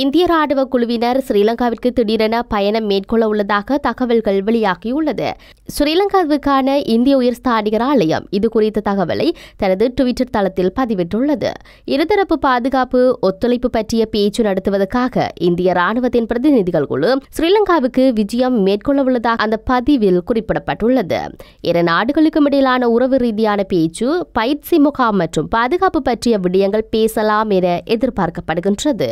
இந்திய ராணுவ குழுவினர் ஸ்ரீலங்காவிற்கு திடீரென பயணம் மேற்கொள்ள உள்ளதாக தகவல்கள் வெளியாகியுள்ளது ஸ்ரீலங்காவுக்கான இந்திய உயர் ஸ்தானிகர் ஆலயம் இது குறித்த தகவலை தனது டுவிட்டர் தளத்தில் பதிவிட்டுள்ளது இருதரப்பு பாதுகாப்பு ஒத்துழைப்பு பற்றிய பேச்சு நடத்துவதற்காக இந்திய ராணுவத்தின் பிரதிநிதிகள் குழு ஸ்ரீலங்காவுக்கு விஜயம் மேற்கொள்ள உள்ளதாக அந்த பதிவில் குறிப்பிடப்பட்டுள்ளது இரு நாடுகளுக்கும் இடையிலான உறவு ரீதியான பேச்சு பயிற்சி முகாம் மற்றும் பாதுகாப்பு பற்றிய விடயங்கள் பேசலாம் என எதிர்பார்க்கப்படுகின்றது